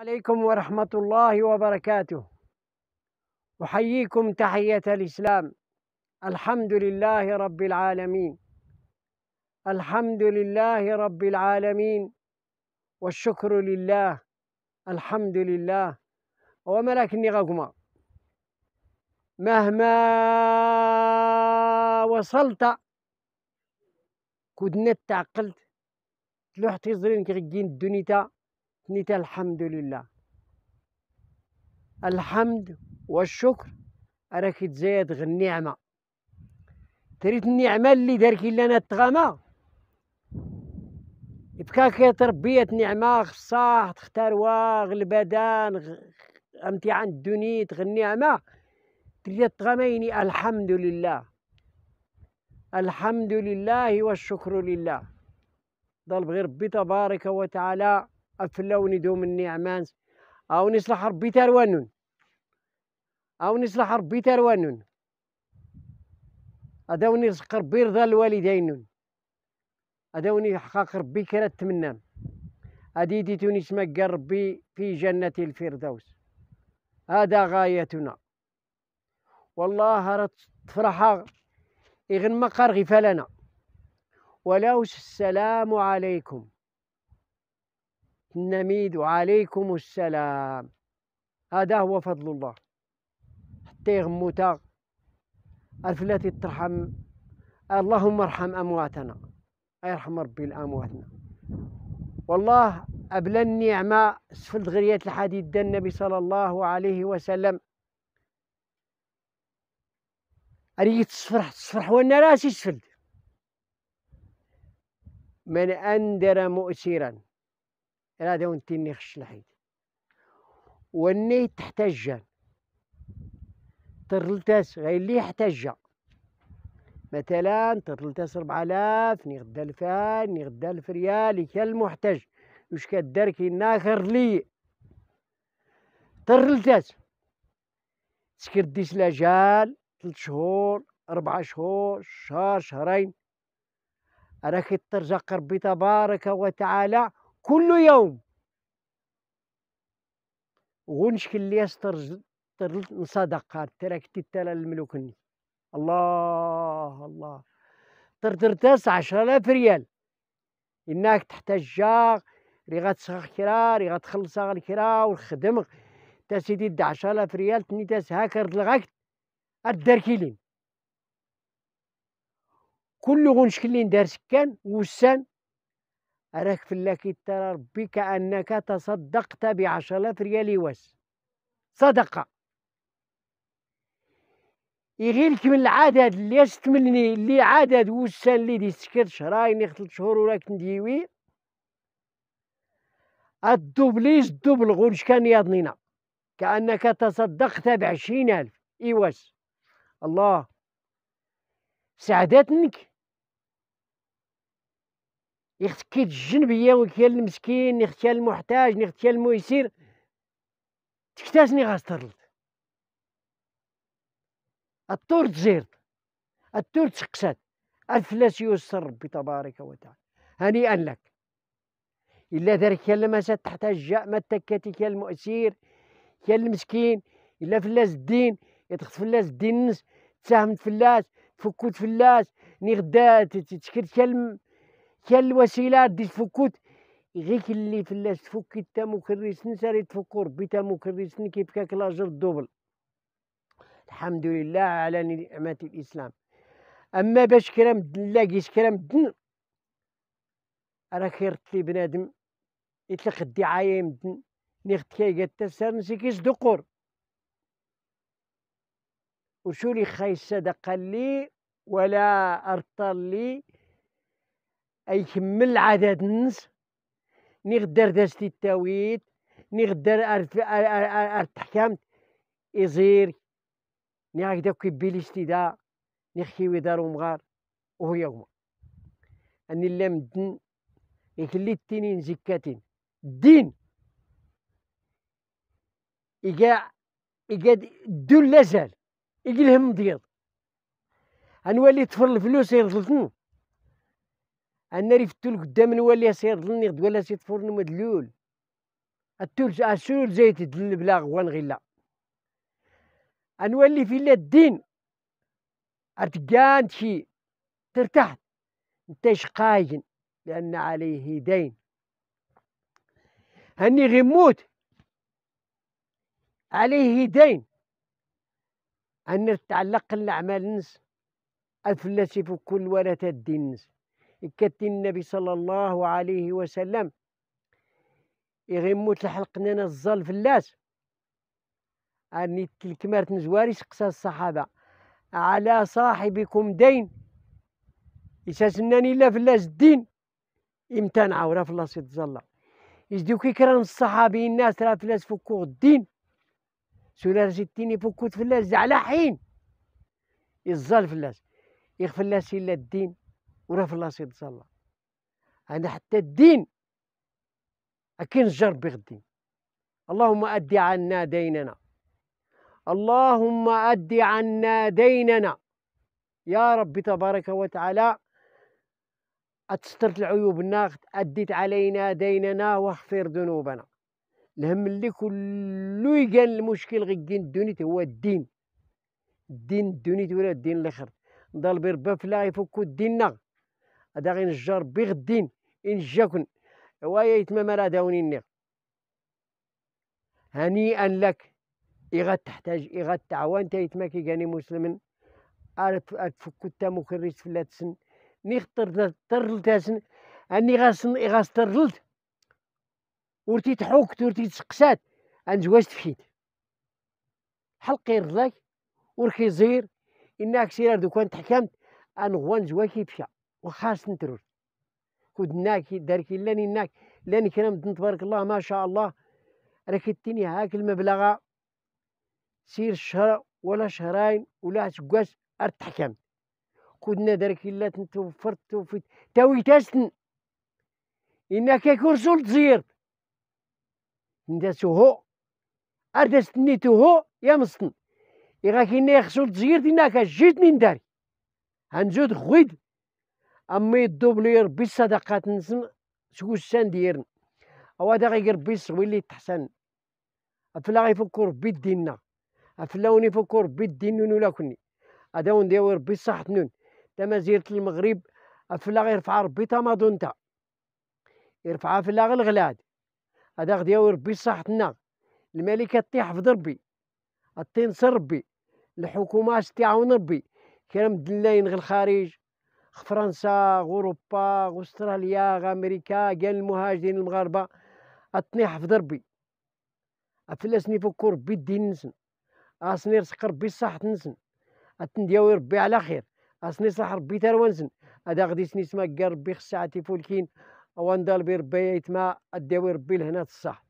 عليكم ورحمة الله وبركاته أحييكم تحية الإسلام الحمد لله رب العالمين الحمد لله رب العالمين والشكر لله الحمد لله وملك نغقما مهما وصلت كنت تعقلت تلوح تزرين كغين الدنيا نيت الحمد لله الحمد والشكر راك تزايد غير النعمه تريت النعمه اللي دارك لنا التغامه بكاك تربية نعمة خصها تختار واغ البدان غ... امتعان الدنيا النعمة تريد تغميني الحمد لله الحمد لله والشكر لله ضل غير ربي تبارك وتعالى أفلوني دوم النعمان أو نصلح ربي تروانون أو نصلح ربي تروانون أداوني رزق ربي رضا الوالدين أداوني حقاق ربي كرات تمنى أدي دي تونس ربي في جنة الفردوس هذا غايتنا والله راه تفرحا إغن مقر غفالنا ولو السلام عليكم النميد وعليكم السلام هذا هو فضل الله حتى يغموتا الفلاتي ترحم اللهم ارحم امواتنا يرحم ربي الامواتنا والله ابلى النعمه سفلت غريات الحديد النبي صلى الله عليه وسلم اريد تصفرح تصفرح وانا راسي سفلت من اندر مؤسرا هذا نتيني خش الحيط وني تحتاج ترلتاس غير اللي يحتاج مثلا ترلتاس 4000 ني غدا الفان ني غدا 1000 ريال كان المحتاج واش كدار كينا خير لي ترلتاس سكر ديس لاجال ثلاث شهور اربع شهور شهر شهرين راك ترزق ربي تبارك وتعالى كل يوم غنشكل ليا ستر صدقات تركت تالا الملوك الله الله تردرتاس عشرة آلاف ريال إنك تحتاج ري غتسخ كرا ري غتخلص الكرا والخدم تا سيدي د 10000 ريال تني رد هاكر دلغاك الداركيلين كل غنشكلين دار سكان وسان أراك في الله ترى ربي كأنك تصدقت بعشرات ريال وس صدقة يغيرك من العدد اللي مني اللي عدد وسان اللي دي سكر شهرين ثلاث شهور وراك نديوي الدوبليش دوبل غورش كان يضنينا كأنك تصدقت بعشرين ألف إيواس الله سعادتك يختكي الجنبية وكيا المسكين نختيا المحتاج نختيا الميسير تكتاسني غاسترلت الطور تزيرت الطور تسقسات الفلاس يسر ربي تبارك وتعالى هنيئا لك إلا ذلك يا تحت الجاء ما تكاتي يا المؤسير يا المسكين إلا فلاس الدين يتخط فلاس الدين نس تساهمت فلاس تفكوت فلاس ني غدا تسكرت يا كان الوسيله دي تفكوت غيك اللي فلاش تفك تا مكرسن ساري تفك ربي تا مكرسن كيف كاك لاجر الدوبل الحمد لله على نعمة الإسلام أما باش كرام لاقيش كرام الدن راه خيرت لي بنادم يطلق الدعاية يمدن نيخت كي قد تسار نسيكيش دقور وشو لي خايس الصدقة لي ولا أرطل لي كمل عدد الناس ني غدار دازت التاويت ني غدار ارتحكمت يزير ني هكذا كيبيلي استدا ني خيوي دارو مغار وهو يوم اني لا مدن يخلي التنين زكاتين الدين إيكاع إيكاد الدول لازال إيكي الهم مضيض غنولي تفر الفلوس يرزلتن انا رفتول قدام نولي سير ظلني غد ولا سيت فرن مدلول التول السول زيت دل بلا غوان غيلا انولي في لا الدين ارتقان شي ترتاح انت شقاين لان عليه دين هني غيموت عليه دين أن تعلق الأعمال نس الفلاسفه كل ورثه الدين نس كتي النبي صلى الله عليه وسلم يغيموت لحلقنا الظل فلاس أني الكمارة نزواري سقسى الصحابة على صاحبكم دين يساسناني لا فلاس الدين امتنع ورا فلاس يتزلى يزدو كي كرام الصحابي الناس راه فلاس فكوغ الدين سولار ستين يفكوت اللاس على حين في فلاس يغفل لا الدين ولا في الله سيد صلى يعني حتى الدين أكين الجر بغدين اللهم أدي عنا ديننا اللهم أدي عنا ديننا يا رب تبارك وتعالى أتسترت العيوبنا أديت علينا ديننا واغفر ذنوبنا الهم اللي كلو يقال المشكل غي الدين هو الدين الدين الدنيت ولا الدين الاخر نضل بربا فلا الدين ديننا هذا غير نجار ربي غدين جاكن ويا يتمام راه داوني النير هنيئا لك إغا تحتاج إغا تعوان تايتما كيغاني مسلم ألف ألف كتا مكرس في لاتسن ني خطر ترلتاسن أني غاسن إغا سترلت ورتي تحوكت ورتي تسقسات زواجت تفيد حلقي رضاك وركي زير إنك سير دوكان تحكمت غوان زواكي بشا وخاص نتروس ناكي داركي لاني ناك لاني كلام تبارك الله ما شاء الله راك تيني هاك المبلغ سير شهر ولا شهرين ولا سكواس ارتحكم خدنا داركي لا توفرت توفيت تاوي تاسن انك كورسول تزير نتا سوهو اردستني توهو يا مصن إذا كينا خصو تزير دينا كجيت من نداري هنزود خويد أما يدوب لي ربي الصدقات نسن سكوسان ديرن أو هذا غير ربي يسوي لي تحسن أفلا غيفكر ربي ديننا أفلا ونفكر ربي نون ولا كني هذا ونداوي ربي صحتنا تمازيرة المغرب أفلا غيرفع ربي تا دونتا يرفع افلا غير الغلاد هذا غدي ربي صحتنا الملكة في ربي التنصر ربي الحكومة تعاون ربي كرم دلاين غير الخارج فرنسا اوروبا استراليا امريكا كان المهاجرين المغاربه اطنيح في ضربي افلاسني فوق ربي الدين نسن اصني رزق ربي الصحة نسن اتندياوي ربي على خير اصني صح ربي ثروة نسن هذا غادي سني سما ربي خص فولكين وندال بربي يتما اداوي ربي لهنا الصح